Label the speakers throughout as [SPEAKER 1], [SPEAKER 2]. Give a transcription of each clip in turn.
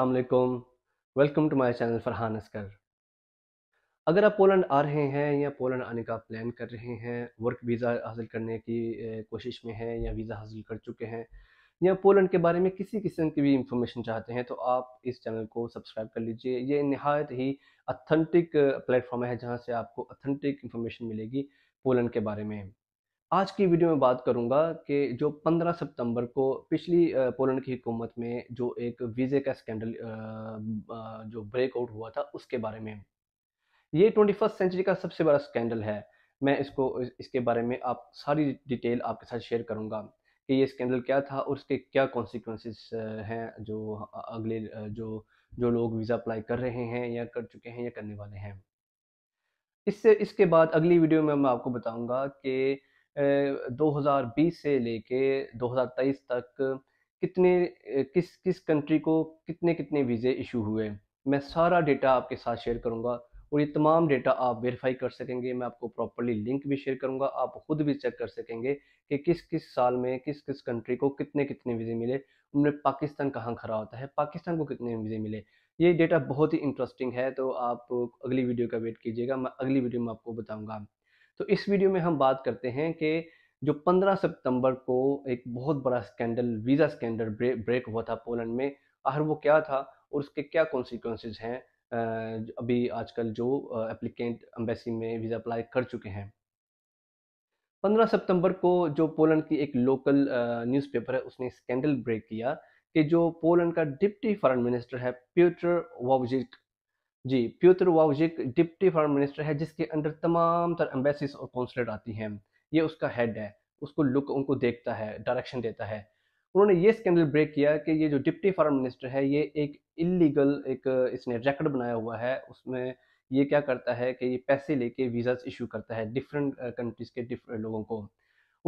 [SPEAKER 1] अलकुम welcome to my channel Farhan Askar अगर आप Poland आ रहे हैं या पोलैंड आने का प्लान कर रहे हैं वर्क वीज़ा हासिल करने की कोशिश में हैं या वीज़ा हासिल कर चुके हैं या पोलैंड के बारे में किसी किस्म की भी इंफॉर्मेशन चाहते हैं तो आप इस चैनल को सब्सक्राइब कर लीजिए ये नहायत ही अथेंटिक प्लेटफॉर्म है जहाँ से आपको अथेंटिक इन्फॉर्मेशन मिलेगी पोलैंड के बारे में आज की वीडियो में बात करूंगा कि जो 15 सितंबर को पिछली पोलैंड की हुकूमत में जो एक वीज़े का स्कैंडल जो ब्रेकआउट हुआ था उसके बारे में ये ट्वेंटी फर्स्ट सेंचुरी का सबसे बड़ा स्कैंडल है मैं इसको इसके बारे में आप सारी डिटेल आपके साथ शेयर करूंगा कि ये स्कैंडल क्या था और उसके क्या कॉन्सिक्वेंसेस हैं जो अगले जो जो लोग वीज़ा अप्लाई कर रहे हैं या कर चुके हैं या करने वाले हैं इससे इसके बाद अगली वीडियो में मैं आपको बताऊँगा कि 2020 से लेके 2023 तक कितने किस किस कंट्री को कितने कितने वीज़े इशू हुए मैं सारा डेटा आपके साथ शेयर करूँगा और ये तमाम डेटा आप वेरीफाई कर सकेंगे मैं आपको प्रॉपरली लिंक भी शेयर करूँगा आप खुद भी चेक कर सकेंगे कि किस किस साल में किस किस कंट्री को कितने कितने वीज़े मिले उनमें पाकिस्तान कहाँ खड़ा होता है पाकिस्तान को कितने वीज़े मिले ये डेटा बहुत ही इंटरेस्टिंग है तो आप अगली वीडियो का वेट कीजिएगा मैं अगली वीडियो में आपको बताऊँगा तो इस वीडियो में हम बात करते हैं कि जो 15 सितंबर को एक बहुत बड़ा स्कैंडल वीज़ा स्कैंडल ब्रे, ब्रेक हुआ था पोलैंड में आखिर वो क्या था और उसके क्या कॉन्सिक्वेंसेज हैं अभी आजकल जो एप्लीकेंट एम्बेसी में वीज़ा अप्लाई कर चुके हैं 15 सितंबर को जो पोलैंड की एक लोकल न्यूज़पेपर है उसने स्कैंडल ब्रेक किया कि जो पोलैंड का डिप्टी फॉरेन मिनिस्टर है Piotr Wawrzyk ji Piotr Wawrzyk deputy foreign minister है जिसके अंडर तमाम तर एम्बेसीज और कौंसलेट आती हैं ये उसका हेड है उसको लुक उनको देखता है डायरेक्शन देता है उन्होंने ये स्कैंडल ब्रेक किया कि ये जो डिप्टी फॉरन मिनिस्टर है ये एक इलीगल एक इसने रैकेट बनाया हुआ है उसमें ये क्या करता है कि ये पैसे लेके वीज़ा इशू करता है डिफरेंट कंट्रीज़ uh, के डिफरेंट लोगों को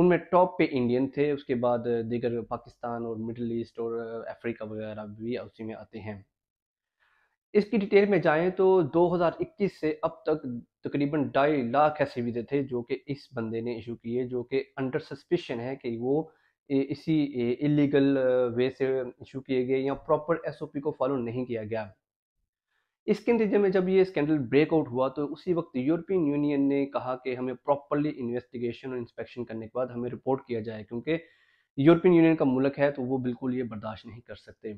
[SPEAKER 1] उनमें टॉप पे इंडियन थे उसके बाद uh, दीगर पाकिस्तान और मिडल ईस्ट और अफ्रीका uh, वगैरह भी उसी में आते हैं इसकी डिटेल में जाएं तो 2021 से अब तक तकरीबन ढाई लाख ऐसे वीज़े थे जो कि इस बंदे ने इशू किए जो कि अंडर सस्पिशन है कि वो इसी इलीगल वे से इशू किए गए या प्रॉपर एसओपी को फॉलो नहीं किया गया इसके नतीजे में जब ये स्कैंडल ब्रेकआउट हुआ तो उसी वक्त यूरोपियन यूनियन ने कहा कि हमें प्रॉपरली इन्वेस्टिगेशन और इंस्पेक्शन करने के बाद हमें रिपोर्ट किया जाए क्योंकि यूरोपियन यूनियन का मुल्क है तो वो बिल्कुल ये बर्दाश्त नहीं कर सकते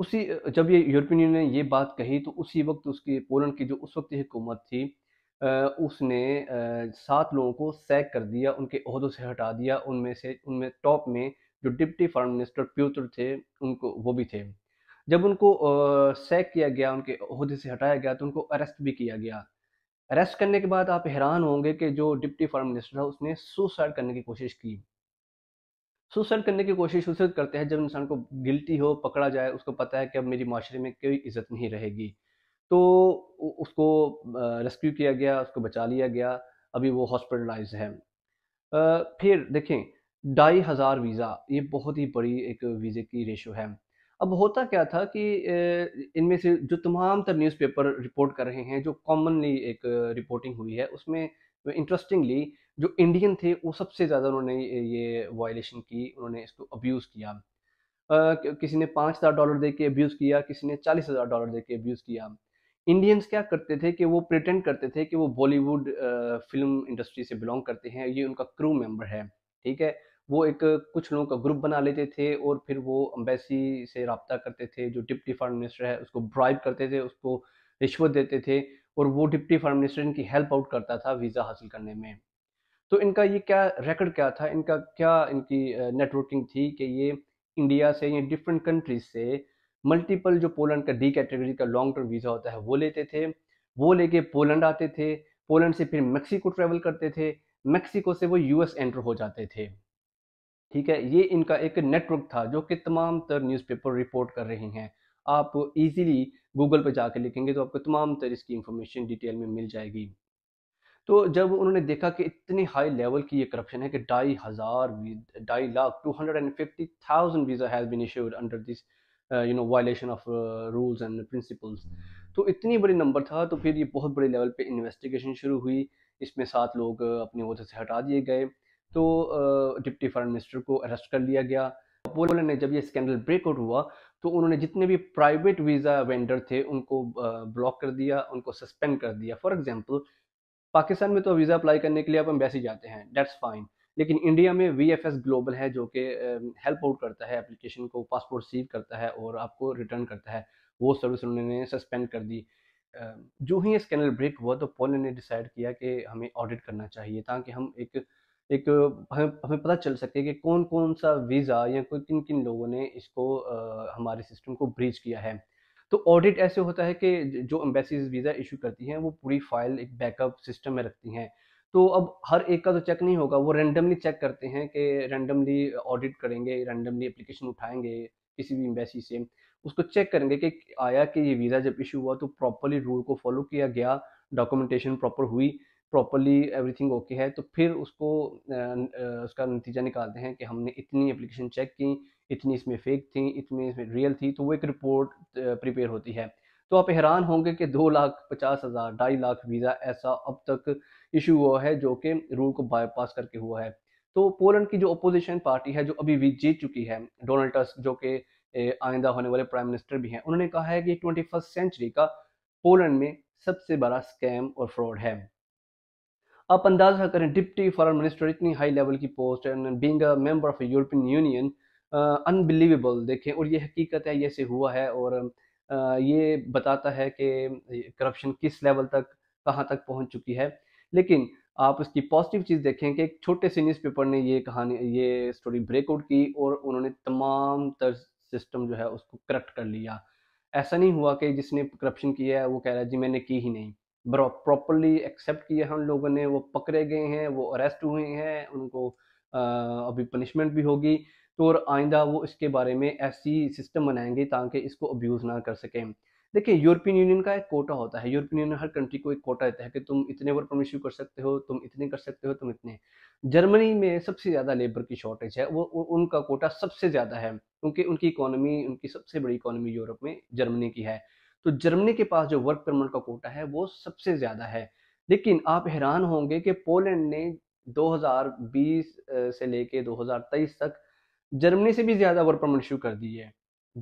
[SPEAKER 1] उसी जब ये यूरोपियन यूनियन ने ये बात कही तो उसी वक्त उसकी पोलैंड की जो उस वक्त की हुकूमत थी उसने सात लोगों को सैक कर दिया उनके अहदों से हटा दिया उनमें से उनमें टॉप में जो डिप्टी फॉरन मिनिस्टर प्यूत्र थे उनको वो भी थे जब उनको सैक किया गया उनके अहदे से हटाया गया तो उनको अरेस्ट भी किया गया अरेस्ट करने के बाद आप हैरान होंगे कि जो डिप्टी फॉरन मिनिस्टर था उसने सुसाइड करने की कोशिश की सुसाइड करने की कोशिश उसे करते हैं जब इंसान को गिल्टी हो पकड़ा जाए उसको पता है कि अब मेरी माशरे में कोई इज्जत नहीं रहेगी तो उसको रेस्क्यू किया गया उसको बचा लिया गया अभी वो हॉस्पिटलाइज है फिर देखें ढाई हज़ार वीज़ा ये बहुत ही बड़ी एक वीज़े की रेशो है अब होता क्या था कि इनमें से जो तमाम तर न्यूज़पेपर रिपोर्ट कर रहे हैं जो कॉमनली एक रिपोर्टिंग हुई है उसमें इंटरेस्टिंगली जो इंडियन थे वो सबसे ज़्यादा उन्होंने ये वायलेशन की उन्होंने इसको अब्यूज़ किया किसी ने पाँच हज़ार डॉलर दे के अब्यूज़ किया किसी ने चालीस हज़ार डॉलर दे के अब्यूज़ किया इंडियंस क्या करते थे कि वो प्रिटेंड करते थे कि वो बॉलीवुड फिल्म इंडस्ट्री से बिलोंग करते हैं ये उनका क्रू मेंबर है ठीक है वो एक कुछ लोगों का ग्रुप बना लेते थे और फिर वो अम्बेसी से रबता करते थे जो डिप्टी फॉरन मिनिस्टर है उसको ब्राइब करते थे उसको रिश्वत देते थे और वो डिप्टी फॉरन मिनिस्टर इनकी हेल्प आउट करता था वीज़ा हासिल करने में तो इनका ये क्या रिकॉर्ड क्या था इनका क्या इनकी नेटवर्किंग थी कि ये इंडिया से या डिफरेंट कंट्रीज से मल्टीपल जो पोलैंड का डी कैटेगरी का लॉन्ग टर्म वीज़ा होता है वो लेते थे वो लेके पोलैंड आते थे पोलैंड से फिर मेक्सिको ट्रेवल करते थे मेक्सिको से वो यूएस एंटर हो जाते थे ठीक है ये इनका एक नेटवर्क था जो कि तमाम तर न्यूज़पेपर रिपोर्ट कर रहे हैं आप इजीली गूगल पर जाकर लिखेंगे तो आपको तमाम तर इसकी इंफॉर्मेशन डिटेल में मिल जाएगी तो जब उन्होंने देखा कि इतनी हाई लेवल की ये करप्शन है कि ढाई हज़ार ढाई lakh two hundred and fifty thousand visa has been issued under this you know violation of rules and principles तो इतनी बड़ी नंबर था तो फिर ये बहुत बड़े लेवल पे इन्वेस्टिगेशन शुरू हुई इसमें सात लोग अपनी वजह से हटा दिए गए तो डिप्टी फॉरन मिनिस्टर को अरेस्ट कर लिया गया अपोलो ने जब ये स्कैंडल ब्रेकआउट हुआ तो उन्होंने जितने भी प्राइवेट वीज़ा वेंडर थे उनको ब्लॉक uh, कर दिया उनको सस्पेंड कर दिया फॉर एग्जाम्पल पाकिस्तान में तो वीज़ा अप्लाई करने के लिए आप एम्बेसी जाते हैं डेट्स फाइन लेकिन इंडिया में वी एफ एस ग्लोबल है जो कि हेल्प आउट करता है एप्लीकेशन को पासपोर्ट रिसीव करता है और आपको रिटर्न करता है वो सर्विस उन्होंने सस्पेंड कर दी जो ही स्कैनल ब्रेक हुआ तो पोल ने डिसाइड किया कि हमें ऑडिट करना चाहिए ताकि हम एक एक हमें पता चल सके कि कौन कौन सा वीज़ा या कोई किन किन लोगों ने इसको आ, हमारे सिस्टम को ब्रीच किया है तो ऑडिट ऐसे होता है कि जो एम्बेसीज वीज़ा इशू करती हैं वो पूरी फाइल एक बैकअप सिस्टम में रखती हैं तो अब हर एक का तो चेक नहीं होगा वो रेंडमली चेक करते हैं कि रेंडमली ऑडिट करेंगे रेंडमली अप्लीकेशन उठाएंगे किसी भी एम्बेसी से उसको चेक करेंगे कि आया कि ये वीज़ा जब इशू हुआ तो प्रॉपरली रूल को फॉलो किया गया डॉक्यूमेंटेशन प्रॉपर हुई प्रॉपरली एवरीथिंग ओके है तो फिर उसको उसका नतीजा निकालते हैं कि हमने इतनी एप्लीकेशन चेक की इतनी इसमें फेक थी इतनी इसमें रियल थी तो वो एक रिपोर्ट प्रिपेयर होती है तो आप हैरान होंगे कि दो लाख पचास हज़ार ढाई लाख वीज़ा ऐसा अब तक इशू हुआ है जो कि रूल को बाईपास करके हुआ है तो पोलैंड की जो अपोजिशन पार्टी है जो अभी भी जीत चुकी है डोनाल्ड टस्क जो कि आइंदा होने वाले प्राइम मिनिस्टर भी हैं उन्होंने कहा है कि ट्वेंटी फर्स्ट सेंचुरी का पोलैंड में सबसे बड़ा स्कैम और फ्रॉड है आप अंदाजा करें डिप्टी फॉरन मिनिस्टर इतनी हाई लेवल की post and being a member of European Union unbelievable देखें और ये हकीकत है ये से हुआ है और uh, ये बताता है कि करप्शन किस लेवल तक कहाँ तक पहुँच चुकी है लेकिन आप उसकी पॉजिटिव चीज़ देखें कि एक छोटे से न्यूज़पेपर ने ये कहानी ये स्टोरी ब्रेकआउट की और उन्होंने तमाम तर्ज सिस्टम जो है उसको करप्ट कर लिया ऐसा नहीं हुआ कि जिसने करप्शन किया है वो कह रहा है जी मैंने की ही नहीं प्रॉपरली एक्सेप्ट किया है उन लोगों ने वो पकड़े गए हैं वो अरेस्ट हुए हैं उनको आ, अभी पनिशमेंट भी होगी तो और आइंदा वो इसके बारे में ऐसी सिस्टम बनाएंगे ताकि इसको अब्यूज़ ना कर सकें देखिए यूरोपियन यूनियन का एक कोटा होता है यूरोपियन यूनियन हर कंट्री को एक कोटा देता है कि तुम इतने वर्क परमिट इशू कर सकते हो तुम इतने कर सकते हो तुम इतने जर्मनी में सबसे ज़्यादा लेबर की शॉर्टेज है वो उनका कोटा सबसे ज़्यादा है क्योंकि उनकी इकोनॉमी उनकी सबसे बड़ी इकोनॉमी यूरोप में जर्मनी की है तो जर्मनी के पास जो वर्क परमिट का कोटा है वो सबसे ज़्यादा है लेकिन आप हैरान होंगे कि पोलैंड ने 2020 से लेके 2023 तक जर्मनी से भी ज़्यादा वर्क परमिट इशू कर दी है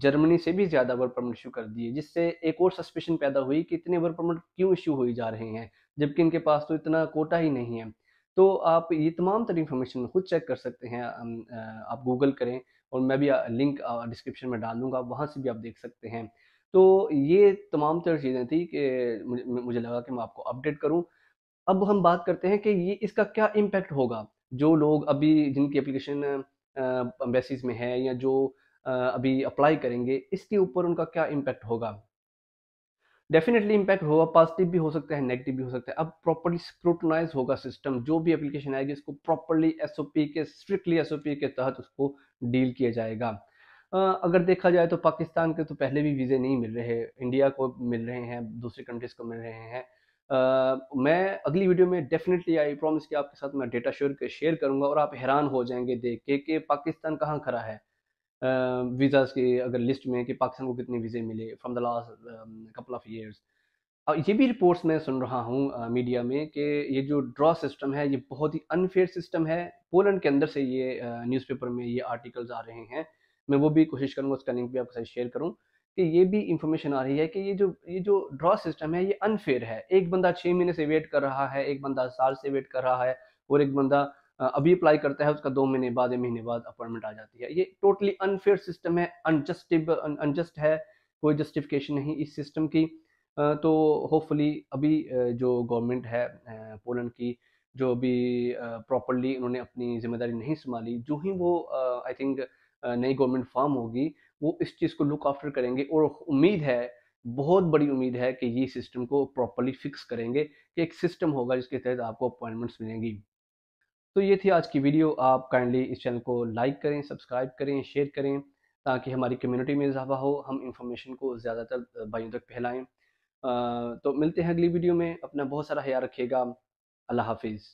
[SPEAKER 1] जर्मनी से भी ज़्यादा वर्क परमिट इशू कर दिए जिससे एक और सस्पेशन पैदा हुई कि इतने वर्क परमिट क्यों इशू हुई जा रहे हैं जबकि इनके पास तो इतना कोटा ही नहीं है तो आप ये तमाम तरह इन्फॉर्मेशन खुद चेक कर सकते हैं आप गूगल करें और मैं भी लिंक डिस्क्रिप्शन में डाल दूंगा वहाँ से भी आप देख सकते हैं तो ये तमाम तर चीज़ें थी कि मुझे, मुझे लगा कि मैं आपको अपडेट करूं अब हम बात करते हैं कि ये इसका क्या इम्पेक्ट होगा जो लोग अभी जिनकी एप्लीकेशन एम्बेसीज में है या जो अभी अप्लाई करेंगे इसके ऊपर उनका क्या इम्पेक्ट होगा डेफिनेटली इम्पैक्ट होगा पॉजिटिव भी हो सकता है नेगेटिव भी हो सकता है अब प्रॉपरली स्क्रूटनाइज होगा सिस्टम जो भी एप्लीकेशन आएगी उसको प्रॉपरली एसओपी के स्ट्रिक्टली एसओपी के तहत उसको डील किया जाएगा अगर देखा जाए तो पाकिस्तान के तो पहले भी वीज़े नहीं मिल रहे इंडिया को मिल रहे हैं दूसरी कंट्रीज़ को मिल रहे हैं Uh, मैं अगली वीडियो में डेफिनेटली आई प्रॉमिस कि आपके साथ मैं डेटा शेयर शेयर करूंगा और आप हैरान हो जाएंगे देख के कि पाकिस्तान कहाँ खड़ा है uh, वीज़ाज़ की अगर लिस्ट में कि पाकिस्तान को कितने वीज़े मिले from the last couple of years और ये भी रिपोर्ट्स मैं सुन रहा हूँ मीडिया में कि ये जो ड्रॉ सिस्टम है ये बहुत ही अनफेयर सिस्टम है पोलैंड के अंदर से ये न्यूज़पेपर में ये आर्टिकल्स आ रहे हैं मैं वो भी कोशिश करूँगा उसका लिंक भी आपके साथ शेयर करूँ कि ये भी इंफॉर्मेशन आ रही है कि ये जो ये जो ड्रॉ सिस्टम है ये अनफेयर है एक बंदा छः महीने से वेट कर रहा है एक बंदा साल से वेट कर रहा है और एक बंदा अभी अप्लाई करता है उसका दो महीने बाद या महीने बाद अपॉइंटमेंट आ जाती है ये टोटली अनफेयर सिस्टम है अनजस्टिब अनजस्ट है कोई जस्टिफिकेशन नहीं इस सिस्टम की तो होपफुली अभी जो गवर्नमेंट है पोलैंड की जो अभी प्रॉपरली उन्होंने अपनी जिम्मेदारी नहीं संभाली जो ही वो आई थिंक नई गवर्नमेंट फॉर्म होगी वो इस चीज़ को लुक आफ्टर करेंगे और उम्मीद है बहुत बड़ी उम्मीद है कि ये सिस्टम को प्रॉपरली फिक्स करेंगे कि एक सिस्टम होगा जिसके तहत आपको अपॉइंटमेंट्स मिलेंगी तो ये थी आज की वीडियो आप काइंडली इस चैनल को लाइक करें सब्सक्राइब करें शेयर करें ताकि हमारी कम्युनिटी में इजाफा हो हम इंफॉर्मेशन को ज़्यादातर भाइयों तक फैलाएँ तो मिलते हैं अगली वीडियो में अपना बहुत सारा ख्याल रखिएगा अल्लाह हाफिज़